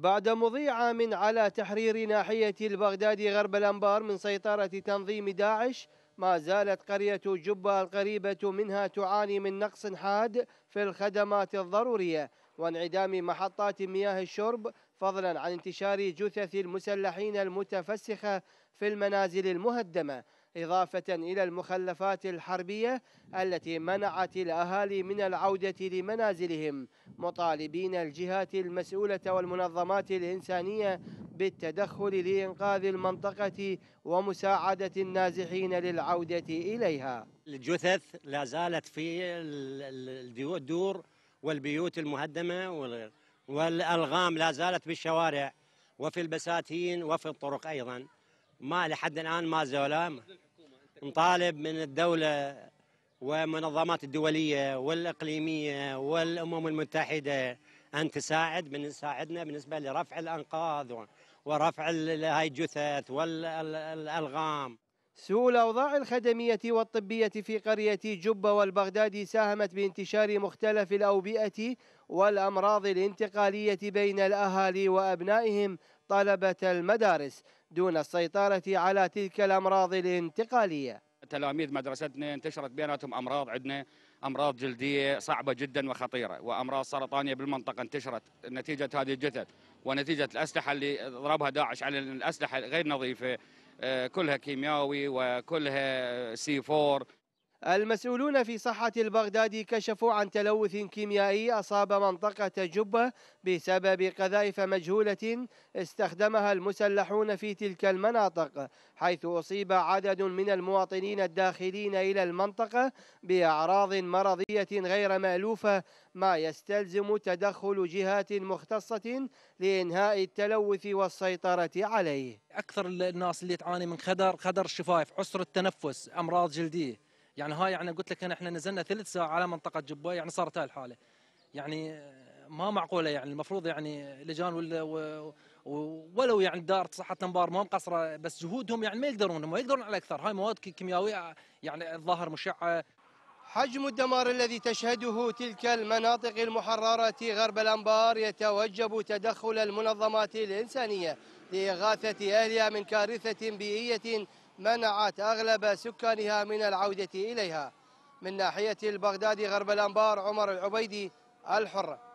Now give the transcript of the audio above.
بعد مضي عام على تحرير ناحية البغداد غرب الأنبار من سيطرة تنظيم داعش ما زالت قرية جبة القريبة منها تعاني من نقص حاد في الخدمات الضرورية وانعدام محطات مياه الشرب فضلا عن انتشار جثث المسلحين المتفسخة في المنازل المهدمة إضافة إلى المخلفات الحربية التي منعت الأهالي من العودة لمنازلهم مطالبين الجهات المسؤولة والمنظمات الإنسانية بالتدخل لإنقاذ المنطقة ومساعدة النازحين للعودة إليها الجثث لا زالت في الدور والبيوت المهدمة والألغام لا زالت بالشوارع وفي البساتين وفي الطرق أيضا ما لحد الآن ما زالا نطالب من الدولة ومنظمات الدولية والإقليمية والأمم المتحدة أن تساعد من تساعدنا بالنسبة لرفع الأنقاض ورفع هاي الجثث والألغام سوء الأوضاع الخدمية والطبية في قرية جبة والبغداد ساهمت بانتشار مختلف الأوبئة والأمراض الانتقالية بين الأهالي وأبنائهم طلبة المدارس دون السيطرة على تلك الأمراض الانتقالية تلاميذ مدرستنا انتشرت بيناتهم أمراض عندنا أمراض جلدية صعبة جدا وخطيرة وأمراض سرطانية بالمنطقة انتشرت نتيجة هذه الجثث ونتيجة الأسلحة اللي ضربها داعش على الأسلحة غير نظيفة آه، كلها كيمياوي وكلها سي 4 المسؤولون في صحة البغدادي كشفوا عن تلوث كيميائي أصاب منطقة جبة بسبب قذائف مجهولة استخدمها المسلحون في تلك المناطق حيث أصيب عدد من المواطنين الداخلين إلى المنطقة بأعراض مرضية غير مألوفة ما يستلزم تدخل جهات مختصة لإنهاء التلوث والسيطرة عليه أكثر الناس اللي تعاني من خدر خدر الشفايف عسر التنفس أمراض جلدية يعني هاي يعني قلت لك انا احنا نزلنا ثلث ساعه على منطقه جبوه يعني صارت هاي الحاله يعني ما معقوله يعني المفروض يعني لجان ولا ولو يعني دارت صحه الانبار ما مقصره بس جهودهم يعني ما يقدرون ما يقدرون على اكثر هاي مواد كيميائيه يعني الظاهر مشعه حجم الدمار الذي تشهده تلك المناطق المحررة غرب الأنبار يتوجب تدخل المنظمات الإنسانية لإغاثة أهلها من كارثة بيئية منعت أغلب سكانها من العودة إليها من ناحية البغدادي غرب الأنبار عمر العبيدي الحرة